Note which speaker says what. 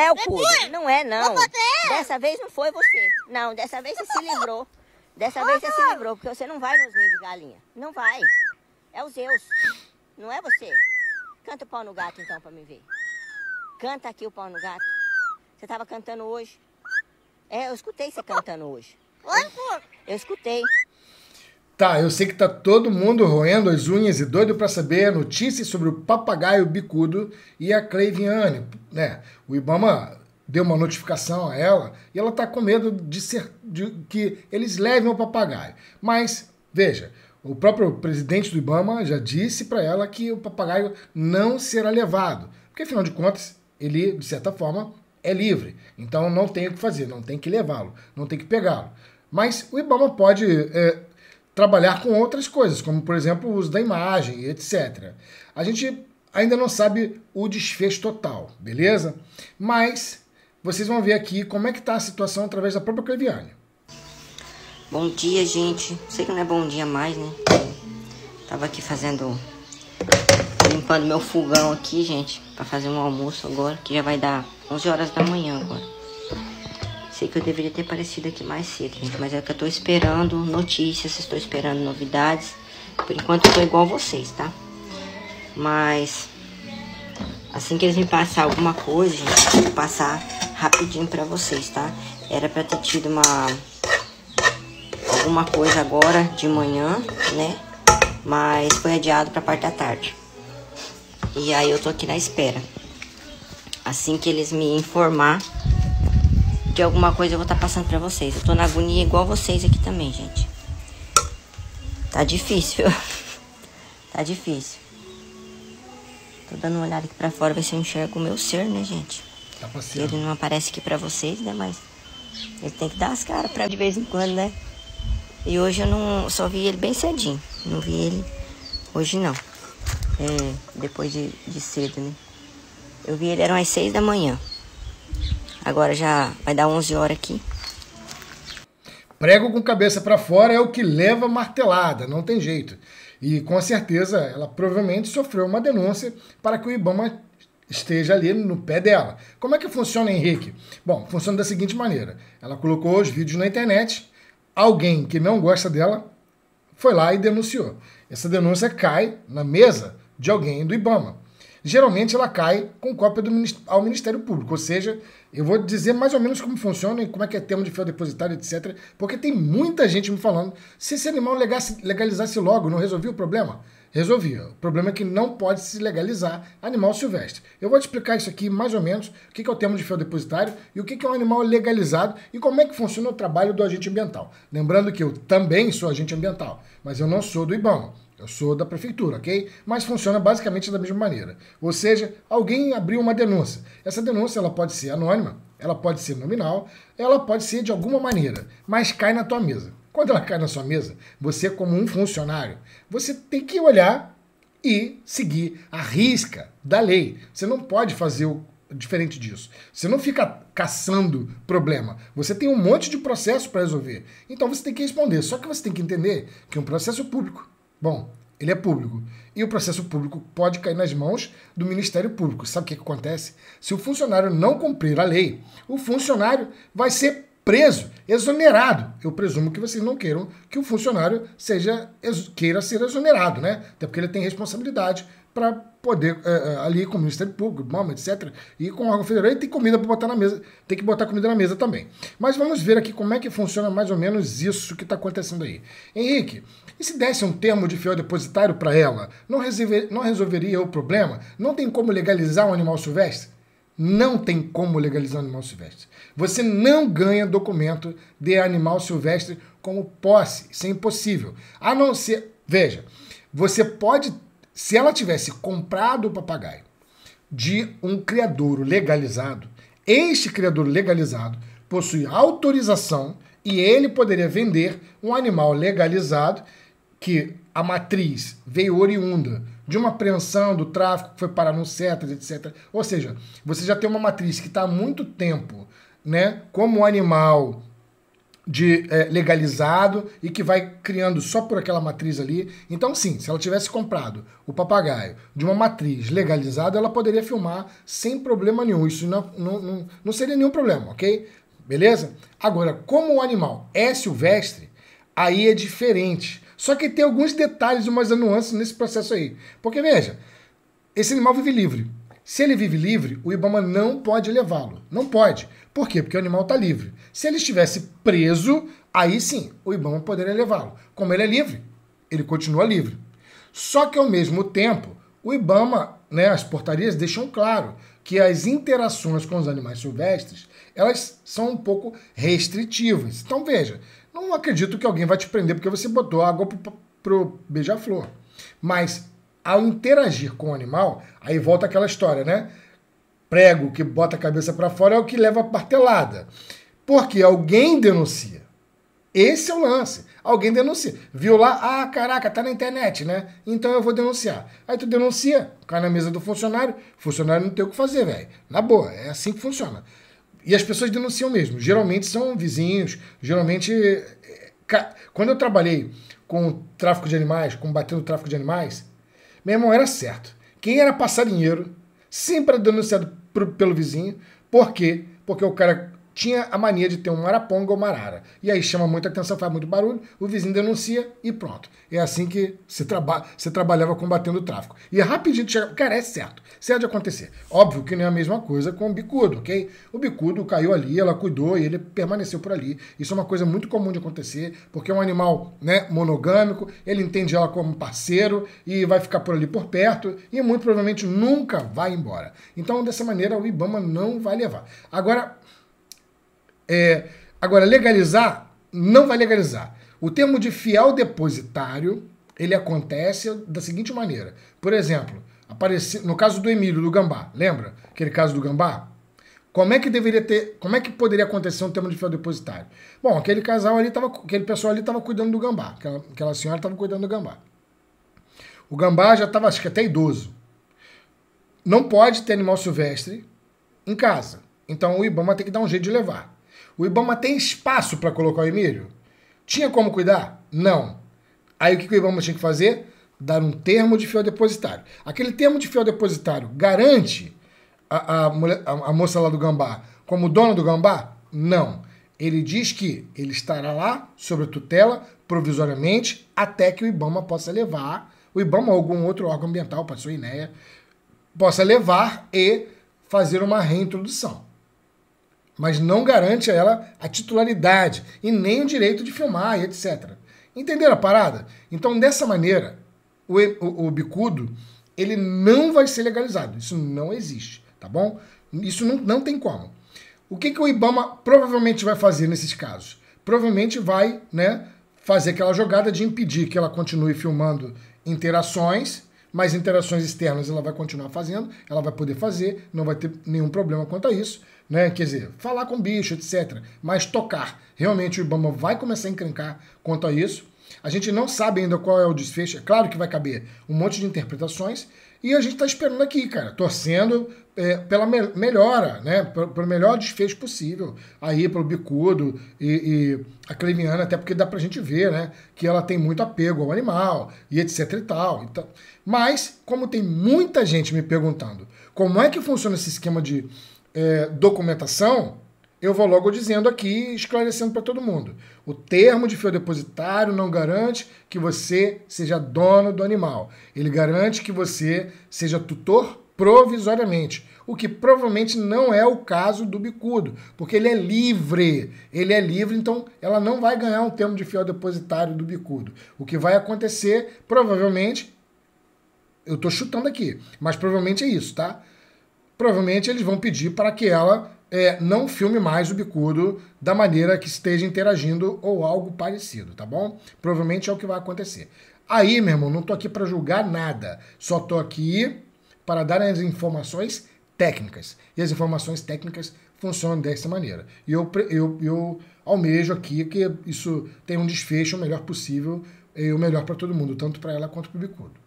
Speaker 1: É o é cu, Não é, não. Dessa vez não foi você. Não, dessa vez você se livrou.
Speaker 2: Dessa vez você se livrou,
Speaker 1: porque você não vai nos ninhos de galinha. Não vai. É os Zeus. Não é você. Canta o pau no gato, então, pra me ver. Canta aqui o pau no gato. Você tava cantando hoje. É, eu escutei você cantando hoje. Oi, Eu escutei.
Speaker 2: Tá, eu sei que tá todo mundo roendo as unhas e doido para saber notícias sobre o papagaio bicudo e a Cleiviane, né? O Ibama deu uma notificação a ela e ela tá com medo de ser de, que eles levem o papagaio. Mas veja, o próprio presidente do Ibama já disse para ela que o papagaio não será levado, porque afinal de contas, ele de certa forma é livre. Então não tem o que fazer, não tem que levá-lo, não tem que pegá-lo. Mas o Ibama pode eh, trabalhar com outras coisas, como por exemplo o uso da imagem, etc. A gente ainda não sabe o desfecho total, beleza? Mas vocês vão ver aqui como é que está a situação através da própria Cleviane. Bom dia, gente. Sei que não é bom dia mais, né? Tava aqui fazendo...
Speaker 1: Limpando meu fogão aqui, gente, para fazer um almoço agora, que já vai dar 11 horas da manhã agora. Sei que eu deveria ter aparecido aqui mais cedo, gente, mas é que eu tô esperando notícias, estou esperando novidades. Por enquanto eu tô igual vocês, tá? Mas assim que eles me passar alguma coisa, gente, vou passar rapidinho pra vocês, tá? Era pra ter tido uma alguma coisa agora de manhã, né? Mas foi adiado pra parte da tarde. E aí eu tô aqui na espera. Assim que eles me informar de alguma coisa eu vou estar tá passando pra vocês. Eu tô na agonia igual vocês aqui também, gente. Tá difícil, Tá difícil. Tô dando uma olhada aqui pra fora, ver se eu enxergo o meu ser, né, gente? Tá passeando. Ele não aparece aqui pra vocês, né, mas... Ele tem que dar as caras pra de vez em quando, né? E hoje eu não só vi ele bem cedinho. Não vi ele hoje não. É, depois de, de cedo, né? Eu vi ele eram às seis da manhã.
Speaker 2: Agora já vai dar 11 horas aqui. Prego com cabeça para fora é o que leva martelada, não tem jeito. E com certeza ela provavelmente sofreu uma denúncia para que o Ibama esteja ali no pé dela. Como é que funciona, Henrique? Bom, funciona da seguinte maneira: ela colocou os vídeos na internet, alguém que não gosta dela foi lá e denunciou. Essa denúncia cai na mesa de alguém do Ibama geralmente ela cai com cópia do, ao Ministério Público. Ou seja, eu vou dizer mais ou menos como funciona e como é que é termo de fiel depositário, etc. Porque tem muita gente me falando, se esse animal legalizasse logo, não resolvia o problema? Resolvia. O problema é que não pode se legalizar animal silvestre. Eu vou te explicar isso aqui mais ou menos, o que é o termo de fiel depositário e o que é um animal legalizado e como é que funciona o trabalho do agente ambiental. Lembrando que eu também sou agente ambiental, mas eu não sou do IBAMA. Eu sou da prefeitura, ok? Mas funciona basicamente da mesma maneira. Ou seja, alguém abriu uma denúncia. Essa denúncia ela pode ser anônima, ela pode ser nominal, ela pode ser de alguma maneira, mas cai na tua mesa. Quando ela cai na sua mesa, você como um funcionário, você tem que olhar e seguir a risca da lei. Você não pode fazer o diferente disso. Você não fica caçando problema. Você tem um monte de processo para resolver. Então você tem que responder. Só que você tem que entender que é um processo público Bom, ele é público. E o processo público pode cair nas mãos do Ministério Público. Sabe o que, que acontece? Se o funcionário não cumprir a lei, o funcionário vai ser preso exonerado. Eu presumo que vocês não queiram que o funcionário seja queira ser exonerado, né? Até porque ele tem responsabilidade para poder eh, eh, ali com o Ministério Público, bom, etc. E com o órgão federal, ele tem comida para botar na mesa, tem que botar comida na mesa também. Mas vamos ver aqui como é que funciona mais ou menos isso que está acontecendo aí. Henrique, e se desse um termo de fiel depositário para ela, não, resolver, não resolveria o problema? Não tem como legalizar um animal silvestre? não tem como legalizar animal silvestre. Você não ganha documento de animal silvestre como posse. Isso é impossível. A não ser. Veja, você pode. Se ela tivesse comprado o papagaio de um criador legalizado, este criador legalizado possui autorização e ele poderia vender um animal legalizado que a matriz veio oriunda de uma apreensão do tráfico que foi parar no setas, etc. Ou seja, você já tem uma matriz que está há muito tempo né, como animal de é, legalizado e que vai criando só por aquela matriz ali. Então, sim, se ela tivesse comprado o papagaio de uma matriz legalizada, ela poderia filmar sem problema nenhum. Isso não, não, não, não seria nenhum problema, ok? Beleza? Agora, como o animal é silvestre, aí é diferente só que tem alguns detalhes, umas nuances nesse processo aí. Porque veja, esse animal vive livre. Se ele vive livre, o Ibama não pode levá-lo. Não pode. Por quê? Porque o animal está livre. Se ele estivesse preso, aí sim, o Ibama poderia levá-lo. Como ele é livre, ele continua livre. Só que ao mesmo tempo, o Ibama, né, as portarias deixam claro que as interações com os animais silvestres, elas são um pouco restritivas. Então veja, não acredito que alguém vai te prender porque você botou água pro, pro beija-flor. Mas ao interagir com o animal, aí volta aquela história, né? Prego que bota a cabeça para fora é o que leva a partelada, Porque alguém denuncia. Esse é o lance. Alguém denuncia. Viu lá, ah, caraca, tá na internet, né? Então eu vou denunciar. Aí tu denuncia, cai na mesa do funcionário, o funcionário não tem o que fazer, velho. Na boa, é assim que funciona. E as pessoas denunciam mesmo. Geralmente são vizinhos, geralmente. É, quando eu trabalhei com tráfico de animais, combatendo o tráfico de animais, meu irmão era certo. Quem era passarinheiro sempre era denunciado pro, pelo vizinho. Por quê? Porque o cara tinha a mania de ter um araponga ou uma arara. E aí chama muita atenção, faz muito barulho, o vizinho denuncia e pronto. É assim que se, traba trabalhava combatendo o tráfico. E é rapidinho chega. Cara, é certo. Certo é de acontecer. Óbvio que não é a mesma coisa com o bicudo, ok? O bicudo caiu ali, ela cuidou e ele permaneceu por ali. Isso é uma coisa muito comum de acontecer, porque é um animal né, monogâmico, ele entende ela como parceiro e vai ficar por ali por perto e muito provavelmente nunca vai embora. Então, dessa maneira, o Ibama não vai levar. Agora, é, agora, legalizar não vai legalizar. O termo de fiel depositário, ele acontece da seguinte maneira. Por exemplo, apareci, no caso do Emílio, do Gambá, lembra? Aquele caso do Gambá? Como é que deveria ter, como é que poderia acontecer um termo de fiel depositário? Bom, aquele casal ali estava aquele pessoal ali estava cuidando do gambá, aquela, aquela senhora estava cuidando do gambá. O gambá já estava, acho que até idoso. Não pode ter animal silvestre em casa. Então o Ibama tem que dar um jeito de levar. O Ibama tem espaço para colocar o Emílio? Tinha como cuidar? Não. Aí o que o Ibama tinha que fazer? Dar um termo de fiel depositário. Aquele termo de fiel depositário garante a, a, mulher, a, a moça lá do Gambá como dona do Gambá? Não. Ele diz que ele estará lá sob tutela provisoriamente até que o Ibama possa levar, o Ibama ou algum outro órgão ambiental, para a o possa levar e fazer uma reintrodução mas não garante a ela a titularidade e nem o direito de filmar e etc. Entenderam a parada? Então, dessa maneira, o, o, o, bicudo ele não vai ser legalizado. Isso não existe, tá bom? Isso não, não tem como. O que, que o Ibama provavelmente vai fazer nesses casos? Provavelmente vai né, fazer aquela jogada de impedir que ela continue filmando interações mas interações externas ela vai continuar fazendo, ela vai poder fazer, não vai ter nenhum problema quanto a isso, né? Quer dizer, falar com bicho, etc. Mas tocar, realmente o Ibama vai começar a encrencar quanto a isso. A gente não sabe ainda qual é o desfecho, é claro que vai caber um monte de interpretações, e a gente está esperando aqui, cara, torcendo é, pela me melhora, né? Pelo, melhor desfecho possível. Aí, pro Bicudo e, e a Clemiana, até porque dá pra gente ver, né? Que ela tem muito apego ao animal e etc e tal. Então, mas, como tem muita gente me perguntando como é que funciona esse esquema de é, documentação, eu vou logo dizendo aqui, esclarecendo para todo mundo. O termo de fiel depositário não garante que você seja dono do animal. Ele garante que você seja tutor provisoriamente, o que provavelmente não é o caso do bicudo, porque ele é livre. Ele é livre, então ela não vai ganhar um termo de fiel depositário do bicudo. O que vai acontecer, provavelmente, eu estou chutando aqui, mas provavelmente é isso, tá? provavelmente eles vão pedir para que ela é, não filme mais o bicudo da maneira que esteja interagindo ou algo parecido, tá bom? Provavelmente é o que vai acontecer. Aí, meu irmão, não tô aqui para julgar nada, só tô aqui para dar as informações técnicas. E as informações técnicas funcionam dessa maneira. E eu, eu, eu almejo aqui que isso tenha um desfecho o melhor possível e o melhor para todo mundo, tanto para ela quanto para o bicudo.